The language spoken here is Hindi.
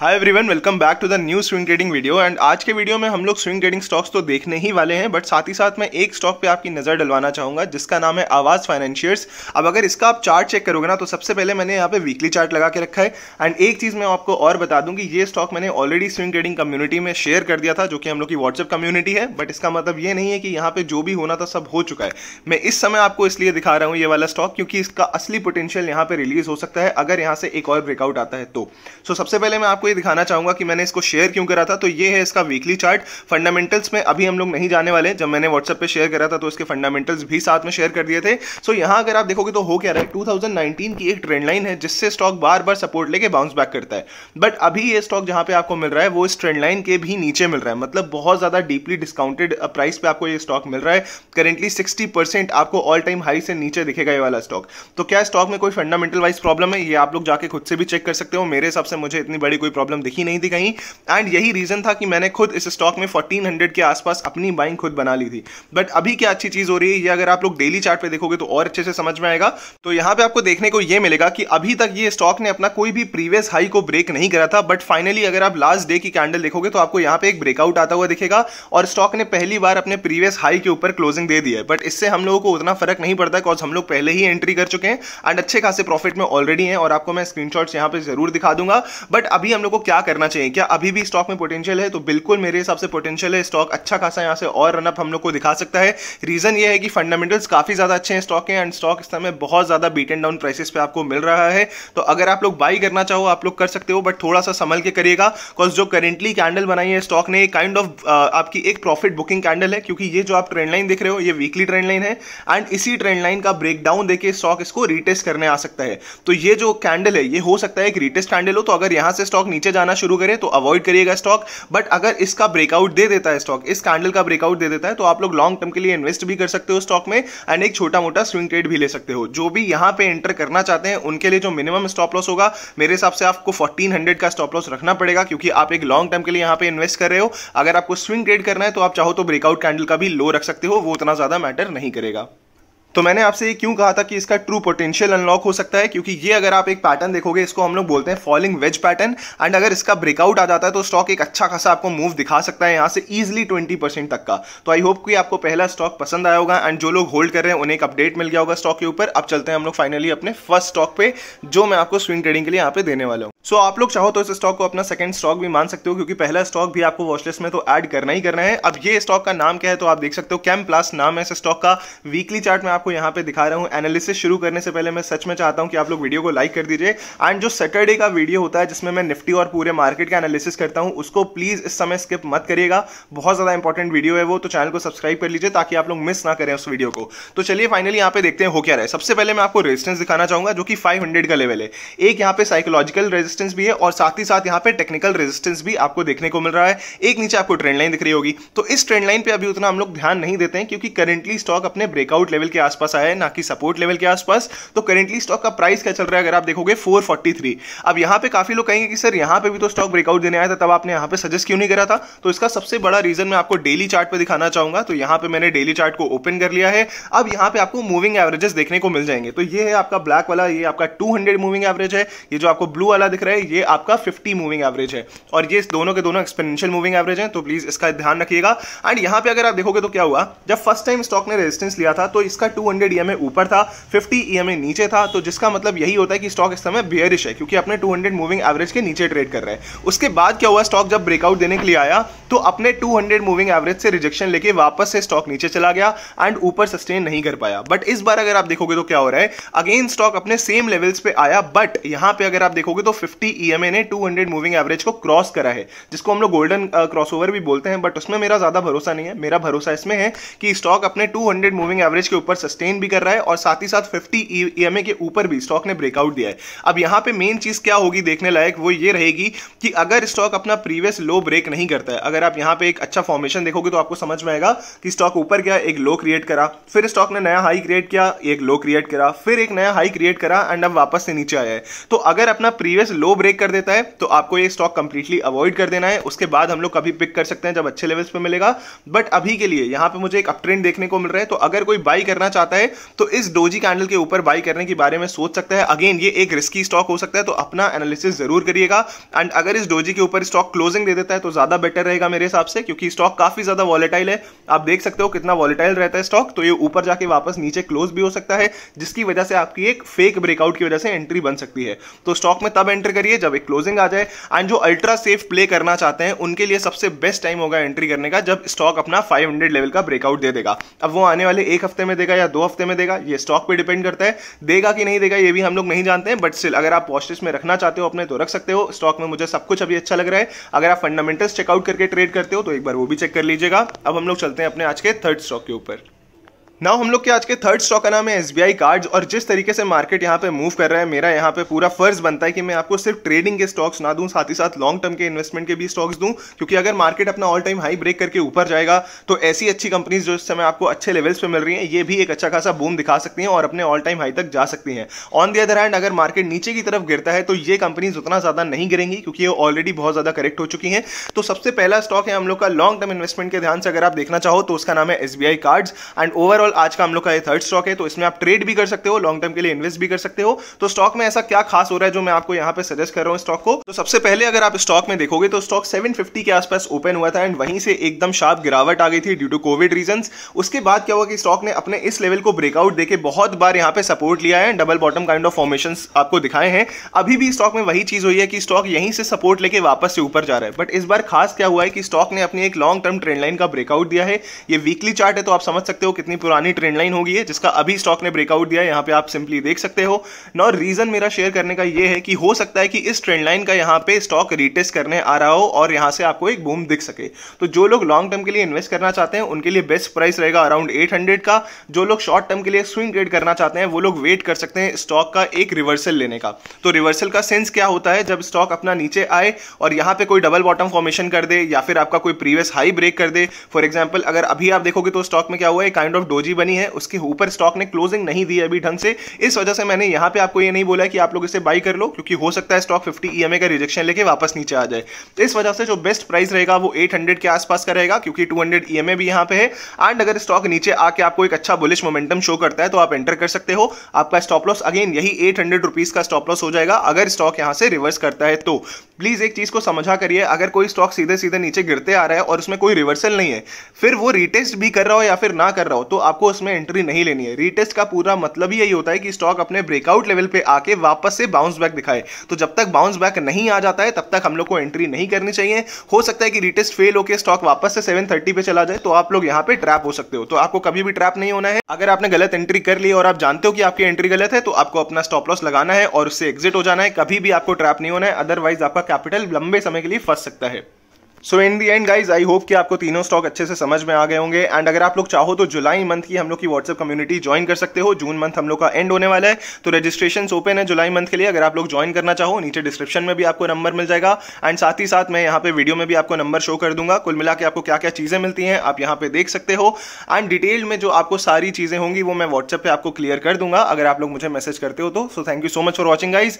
hi everyone welcome back to the new swing trading video and आज के वीडियो में हम लोग स्विंग ट्रेडिंग स्टॉक्स तो देखने ही वाले हैं बट साथ ही साथ मैं एक स्टॉक पे आपकी नज़र डलवाना चाहूंगा जिसका नाम है आवाज़ फाइनेंशियर्स अब अगर इसका आप चार्ट चेक करोगे ना तो सबसे पहले मैंने यहाँ पे वीकली चार्ट लगा के रखा है एंड एक चीज़ मैं आपको और बता दूँ कि ये स्टॉक मैंने ऑलरेडी स्विंग ट्रेडिंग कम्युनिटी में शेयर कर दिया था जो कि हम लोग की व्हाट्सअप कम्युनिटी है बट इसका मतलब ये नहीं है कि यहाँ पर जो भी होना था सब हो चुका है मैं इस समय आपको इसलिए दिखा रहा हूँ ये वाला स्टॉक क्योंकि इसका असली पोटेंशियल यहाँ पे रिलीज हो सकता है अगर यहाँ से एक और ब्रेकआउट आता है तो सो सबसे पहले मैं आपको आपको ये दिखाना चाहूंगा कि मैंने इसको शेयर क्यों करा था तो ये है इसका वीकली चार्ट फंडामेंटल्स में अभी हम लोग नहीं जाने वाले जब मैंने व्हाट्सएप पे शेयर करा था तो इसके फंडामेंटल्स भी साथ में शेयर कर दिए थे सो so, यहां अगर आप देखोगे तो हो क्या रहा है टू की एक ट्रेंड लाइन है जिससे स्टॉक बार बार सपोर्ट लेके बाउंस बैक करता है बट अभी ये स्टॉक जहां पे आपको मिल रहा है वो इस ट्रेंड लाइन के भी नीचे मिल रहा है मतलब बहुत ज़्यादा डीपली डिस्काउंटेड प्राइस पे आपको ये स्टॉक मिल रहा है करेंटली सिक्सटी आपको ऑल टाइम हाई से नीचे दिखेगा ये वाला स्टॉक तो क्या स्टॉक में कोई फंडामेंटल वाइज प्रॉब्लम है ये आप लोग जाके खुद से भी चेक कर सकते हो मेरे हिसाब से मुझे इतनी बड़ी कोई प्रॉब्लम दिखी नहीं थी कहीं एंड यही रीज़न था कि मैंने खुद इस स्टॉक में 1400 के आसपास अपनी बाइंग खुद बना ली थी बट अभी क्या अच्छी चीज़ हो रही है ये अगर आप लोग डेली चार्ट पे देखोगे तो और अच्छे से समझ में आएगा तो यहां पे आपको देखने को ये मिलेगा कि अभी तक ये स्टॉक ने अपना कोई भी प्रीवियस हाई को ब्रेक नहीं करा था बट फाइनली अगर आप लास्ट डे की कैंडल देखोगे तो आपको यहां पे एक ब्रेकआउट आता हुआ दिखेगा और स्टॉक ने पहली बार अपने प्रीवियस हाई के ऊपर क्लोजिंग दे दी है बट इससे हम लोगों को उतना फर्क नहीं पड़ता बिकॉज हम लोग पहले ही एंट्री कर चुके हैं एंड अच्छे खासे प्रॉफिट में ऑलरेडी हैं और आपको मैं स्क्रीनशॉट्स यहां पे जरूर दिखा दूंगा बट अभी हम लोग को क्या करना चाहिए क्या अभी भी स्टॉक में पोटेंशियल है तो बिल्कुल मेरे हिसाब से पोटेंशियल है स्टॉक अच्छा खासा यहाँ से और रनअप हम लोग को दिखा सकता है रीजन ये है कि फंडामेंटल्स काफी ज्यादा अच्छे हैं स्टॉक के एंड स्टॉक इस समय बहुत ज्यादा बीट एंड डाउन प्राइसेस पे आपको मिल रहा है तो अगर आप लोग बाई करना चाहो आप लोग कर सकते हो बट थोड़ा सा संभल के करिएगा बिकॉज जो करेंटली कैंडल बनाई है स्टॉक ने काइंड ऑफ आपकी एक प्रॉफिट बुकिंग कैंडल है क्योंकि ये जो आप ट्रेंड लाइन देख रहे हो ये वीकली ट्रेंड लाइन है एंड इसी ट्रेंड लाइन का ब्रेक डाउन देकर स्टॉक इसको रिटेस्ट करने आ सकता है तो ये जो कैंडल है ये हो सकता है एक रिटेस्ट कैंडल हो तो अगर यहां से स्टॉक नीचे जाना शुरू करे तो अवॉइड करिएगा स्टॉक बट अगर इसका ब्रेकआउट दे देता है स्टॉक इस कैंडल का ब्रेकआउट दे देता है तो आप लोग लॉन्ग टर्म के लिए इन्वेस्ट भी कर सकते हो स्टॉक में एंड एक छोटा मोटा स्विंग ट्रेड भी ले सकते हो जो भी यहां पर एंटर करना चाहते हैं उनके लिए जो मिनिमम स्टॉप लॉस होगा मेरे हिसाब से आपको हंड्रेड का स्टॉप लॉस रखना पड़ेगा क्योंकि आप एक लॉन्ग टर्म के लिए यहां पर इन्वेस्ट कर रहे हो अगर आपको स्विंग ट्रेड करना है तो आप चाहो तो ब्रेकआउट कैंडल का भी लो रख सकते हो वो उतना ज़्यादा मैटर नहीं करेगा तो मैंने आपसे ये क्यों कहा था कि इसका ट्रू पोटेंशियल अनलॉक हो सकता है क्योंकि ये अगर आप एक पैटर्न देखोगे इसको हम लोग बोलते हैं फॉलिंग वेज पैटर्न एंड अगर इसका ब्रेकआउट आ जाता है तो स्टॉक एक अच्छा खासा आपको मूव दिखा सकता है यहाँ से ईजिली ट्वेंटी परसेंट तक का तो आई होप कि आपको पहला स्टॉक पसंद आया होगा एंड जो लोग होल्ड कर रहे हैं उन्हें एक अपडेट मिल गया होगा स्टॉक के ऊपर अब चलते हैं हम लोग फाइनली अपने फर्स्ट स्टॉक पे जो मैं आपको स्विंग ट्रेडिंग के लिए यहाँ पे देने वाला हूँ सो so, आप लोग चाहो तो इस स्टॉक को अपना सेकंड स्टॉक भी मान सकते हो क्योंकि पहला स्टॉक भी आपको वॉचलिस्ट में तो ऐड करना ही करना है अब ये स्टॉक का नाम क्या है तो आप देख सकते हो कैम प्लस नाम है इस स्टॉक का वीकली चार्ट मैं आपको यहाँ पे दिखा रहा हूँ एनालिसिस शुरू करने से पहले मैं सच में चाहता हूँ कि आप लोग वीडियो को लाइक कर दीजिए एंड जो सैटरडे का वीडियो होता है जिसमें मैं निफ्टी और पूरे मार्केट का एनालिसिस करता हूँ उसको प्लीज़ इस समय स्किप मत करिएगा बहुत ज़्यादा इंपॉर्टेंट वीडियो है वो तो चैनल को सब्सक्राइब कर लीजिए ताकि आप लोग मिस ना करें उस वीडियो को तो चलिए फाइनली यहाँ पे देखते हैं हो क्या रहा है सबसे पहले मैं आपको रेजिस्टेंस दिखाना चाहूँगा जो कि फाइव का लेवल है एक यहाँ पे साइकोलॉजिकल रेजिस्टेंस रेजिस्टेंस भी है और साथ ही साथ यहाँ पे टेक्निकल रेजिस्टेंस भी आपको देखने को मिल रहा है एक नीचे आपको ट्रेंड लाइन दिख रही होगी तो इस ट्रेंड लाइन पे अभी उतना हम लोग ध्यान नहीं देते हैं क्योंकि करेंटली स्टॉक अपने ब्रेकआउट लेवल के आसपास आया है ना कि सपोर्ट लेवल के आसपास तो करेंटली स्टॉक का प्राइस क्या चल रहा है अगर आप देखोगे फोर अब यहाँ पे काफी लोग कहेंगे कि सर यहाँ पे भी तो स्टॉक ब्रेकआउट देने आया था तब आपने यहाँ पे सजेस्ट क्यों नहीं करा था तो इसका सबसे बड़ा रीजन मैं आपको डेली चार्ट पे दिखाना चाहूंगा तो यहाँ पे मैंने डेली चार्ट को ओपन कर लिया है अब यहाँ पे आपको मूविंग एवरेजेस देखने को मिल जाएंगे तो ये है आपका ब्लैक वाला ये आपका टू मूविंग एवरेज है ये जो आपको ब्लू वाला दिख रहे हैं ये आपका 50 मूविंग एवरेज है और ये इस दोनों के दोनों एक्सपेंशियल मूविंग एवरेज हैं तो प्लीज़ इसका ध्यान रखिएगा एंड यहाँ पे अगर आप देखोगे तो क्या हुआ जब फर्स्ट टाइम स्टॉक ने रेजिस्टेंस लिया था तो इसका 200 हंड्रेड ऊपर था 50 ई नीचे था तो जिसका मतलब यही होता है कि स्टॉक इस समय बेयरिश है क्योंकि अपने 200 मूविंग एवरेज के नीचे ट्रेड कर रहे हैं उसके बाद क्या हुआ स्टॉक जब ब्रेकआउट देने के लिए आया तो अपने 200 मूविंग एवरेज से रिजेक्शन लेके वापस से स्टॉक नीचे चला गया एंड ऊपर सस्टेन नहीं कर पाया बट इस बार अगर आप देखोगे तो क्या हो रहा है अगेन स्टॉक अपने सेम लेवल्स पे आया बट यहां पे अगर आप देखोगे तो 50 ई e ने 200 मूविंग एवरेज को क्रॉस करा है जिसको हम लोग गोल्डन क्रॉस uh, भी बोलते हैं बट उसमें मेरा ज़्यादा भरोसा नहीं है मेरा भरोसा इसमें है कि स्टॉक अपने 200 मूविंग एवरेज के ऊपर सस्टेन भी कर रहा है और साथ ही साथ 50 ई e, e के ऊपर भी स्टॉक ने ब्रेकआउट दिया है अब यहाँ पे मेन चीज़ क्या होगी देखने लायक वो ये रहेगी कि अगर स्टॉक अपना प्रीवियस लो ब्रेक नहीं करता है अगर आप यहाँ पे एक अच्छा फॉर्मेशन देखोगे तो आपको समझ में आएगा कि स्टॉक ऊपर गया एक लो क्रिएट करा फिर स्टॉक ने नया हाई क्रिएट किया एक लो क्रिएट करा फिर एक नया हाई क्रिएट करा एंड अब वापस से नीचे आया है तो अगर अपना प्रीवियस लो ब्रेक कर देता है तो आपको ये स्टॉक कंप्लीटली अवॉइड कर देना है उसके बाद हम लोग कभी पिक कर सकते हैं जब अच्छे लेवल्स पे मिलेगा बट अभी के लिए यहां पे मुझे एक अपट्रेंड देखने को मिल रहा है तो अगर कोई बाई करना चाहता है तो इस डोजी कैंडल के ऊपर बाई करने के बारे में सोच सकता है अगेन ये एक रिस्की स्टॉक हो सकता है तो अपना एनालिसिस जरूर करिएगा एंड अगर इस डोजी के ऊपर स्टॉक क्लोजिंग दे देता है तो ज़्यादा बेटर रहेगा मेरे हिसाब से क्योंकि स्टॉक काफ़ी ज़्यादा वॉलेटाइल है आप देख सकते हो कितना वॉलेटाइल रहता है स्टॉक तो ये ऊपर जाके वापस नीचे क्लोज भी हो सकता है जिसकी वजह से आपकी एक फेक ब्रेकआउट की वजह से एंट्री बन सकती है तो स्टॉक में तब एंट्री एंटर करिए जब एक क्लोजिंग आ जाए एंड जो अल्ट्रा सेफ प्ले करना चाहते हैं उनके लिए सबसे बेस्ट टाइम होगा एंट्री करने का जब स्टॉक अपना 500 लेवल का ब्रेकआउट दे देगा अब वो आने वाले एक हफ्ते में देगा या दो हफ्ते में देगा ये स्टॉक पर डिपेंड करता है देगा कि नहीं देगा ये भी हम लोग नहीं जानते हैं बट स्टिल अगर आप पॉजिटिव में रखना चाहते हो अपने तो रख सकते हो स्टॉक में मुझे सब कुछ अभी अच्छा लग रहा है अगर आप फंडामेंटल्स चेकआउट करके ट्रेड करते हो तो एक बार वो भी चेक कर लीजिएगा अब हम लोग चलते हैं अपने आज के थर्ड स्टॉक के ऊपर नाउ हम लोग के आज के थर्ड स्टॉक का नाम है एस बी कार्ड्स और जिस तरीके से मार्केट यहाँ पे मूव कर रहा है मेरा यहाँ पे पूरा फर्ज बनता है कि मैं आपको सिर्फ ट्रेडिंग के स्टॉक्स ना दूं साथ ही साथ लॉन्ग टर्म के इन्वेस्टमेंट के भी स्टॉक्स दूं क्योंकि अगर मार्केट अपना ऑल टाइम हाई ब्रेक करके ऊपर जाएगा तो ऐसी अच्छी कंपनीज जो इस समय आपको अच्छे लेवल्स पर मिल रही हैं ये भी एक अच्छा खासा बूम दिखा सकती हैं और अपने ऑल टाइम हाई तक जा सकती हैं ऑन दी अदर हैंड अगर मार्केट नीचे की तरफ गिरता है तो ये कंपनीज उतना ज़्यादा नहीं गिरेंगी क्योंकि ये ऑलरेडी बहुत ज़्यादा करेक्ट हो चुकी हैं तो सबसे पहला स्टॉक है हम लोग का लॉन्ग टर्म इन्वेस्टमेंट के ध्यान से अगर आप देखना चाहो तो उसका नाम है S cards and overall level आज का हम लोग का ये थर्ड स्टॉक है तो इसमें आप ट्रेड भी कर सकते हो लॉन्ग टर्म के लिए इन्वेस्ट भी कर सकते हो तो स्टॉक में ऐसा क्या खास हो रहा है जो मैं आपको यहाँ पे सजेस्ट कर रहा हूँ स्टॉक को तो सबसे पहले अगर आप स्टॉक में देखोगे तो स्टॉक सेवन के आसपास ओपन हुआ था एंड वहीं से एकदम शार्प गिरावट आ गई थी ड्यू टू कोविड रीजन उसके बाद क्या हुआ कि स्टॉक ने अपने इस लेवल को ब्रेकआउट देकर बहुत बार यहाँ पे सपोर्ट लिया है double bottom kind of formation आपको दिखाए हैं अभी भी स्टॉक में वही चीज हुई है कि स्टॉक यहीं से सपोर्ट लेके वापस से ऊपर जा रहा है बट इस बार खास क्या हुआ है कि स्टॉक ने अपनी एक लॉन्ग टर्म ट्रेंड लाइन का ब्रेकआउट दिया है ये वीकली चार्ट है तो आप समझ सकते हो कितनी पुरानी पुरानी ट्रेंड लाइन होगी है जिसका अभी स्टॉक ने ब्रेकआउट दिया है यहाँ पे आप सिंपली देख सकते हो नॉ रीजन मेरा शेयर करने का ये है कि हो सकता है कि इस ट्रेंड लाइन का यहाँ पे स्टॉक रिटेस्ट करने आ रहा हो और यहाँ से आपको एक बूम दिख सके तो जो लोग लॉन्ग टर्म के लिए इन्वेस्ट करना चाहते हैं उनके लिए बेस्ट प्राइस रहेगा अराउंड एट का जो लोग शॉर्ट टर्म के लिए स्विंग ट्रेड करना चाहते हैं वो लोग वेट कर सकते हैं स्टॉक का एक रिवर्सल लेने का तो रिवर्सल का सेंस क्या होता है जब स्टॉक अपना नीचे आए और यहाँ पे कोई डबल बॉटम फॉर्मेशन कर दे या फिर आपका कोई प्रीवियस हाई ब्रेक कर दे फॉर एग्जाम्पल अगर अभी आप देखोगे तो स्टॉक में क्या हुआ है काइंड ऑफ डोज डोजी बनी है उसके ऊपर स्टॉक ने क्लोजिंग नहीं दी अभी ढंग से इस वजह से मैंने यहां पे आपको ये नहीं बोला कि आप लोग इसे बाई कर लो क्योंकि हो सकता है स्टॉक 50 ईएमए का रिजेक्शन लेके वापस नीचे आ जाए तो इस वजह से जो बेस्ट प्राइस रहेगा वो एट के आसपास का रहेगा क्योंकि टू हंड्रेड भी यहाँ पे है एंड अगर स्टॉक नीचे आके आपको एक अच्छा बुलिश मोमेंटम शो करता है तो आप एंटर कर सकते हो आपका स्टॉप लॉस अगेन यही एट हंड्रेड का स्टॉप लॉस हो जाएगा अगर स्टॉक यहाँ से रिवर्स करता है तो प्लीज एक चीज को समझा करिए अगर कोई स्टॉक सीधे सीधे नीचे गिरते आ रहा है और उसमें कोई रिवर्सल नहीं है फिर वो रिटेस्ट भी कर रहा हो या फिर ना कर रहा हो तो आप आपको उसमें एंट्री नहीं लेनी है रीटेस्ट का पूरा मतलब ही यही होता है कि स्टॉक अपने ब्रेकआउट लेवल पे आके वापस से बाउंस बैक दिखाए तो जब तक बाउंस बैक नहीं आ जाता है तब तक हम लोग को एंट्री नहीं करनी चाहिए हो सकता है कि रीटेस्ट फेल होकर स्टॉक वापस से सेवन थर्टी पे चला जाए तो आप लोग यहाँ पे ट्रैप हो सकते हो तो आपको कभी भी ट्रैप नहीं होना है अगर आपने गलत एंट्री कर ली और आप जानते हो कि आपकी एंट्री गलत है तो आपको अपना स्टॉप लॉस लगाना है और उससे एग्जिट हो जाना है कभी भी आपको ट्रैप नहीं होना है अदरवाइज आपका कैपिटल लंबे समय के लिए फंस सकता है so in the end guys I hope कि आपको तीनों स्टॉक अच्छे से समझ में आ गए होंगे एंड अगर आप लोग चाहो तो जुलाई मंथ की हम लोग की व्हाट्सअप कम्युनिटी ज्वाइन कर सकते हो जून मंथ हम लोग का एंड होने वाला है तो रजिस्ट्रेशन ओपन है जुलाई मंथ के लिए अगर आप लोग ज्वाइन करना चाहो नीचे डिस्क्रिप्शन में भी आपको नंबर मिल जाएगा एंड साथ ही साथ मैं यहाँ पे वीडियो में भी आपको नंबर शो कर दूंगा कुल मिला के आपको क्या क्या चीज़ें मिलती हैं आप यहाँ पे देख सकते हो एंड डिटेल में जो आपको सारी चीज़ें होंगी वो मैं व्हाट्सएप पर आपको क्लियर कर दूंगा अगर आप लोग मुझे मैसेज करते हो तो so thank you so much for watching guys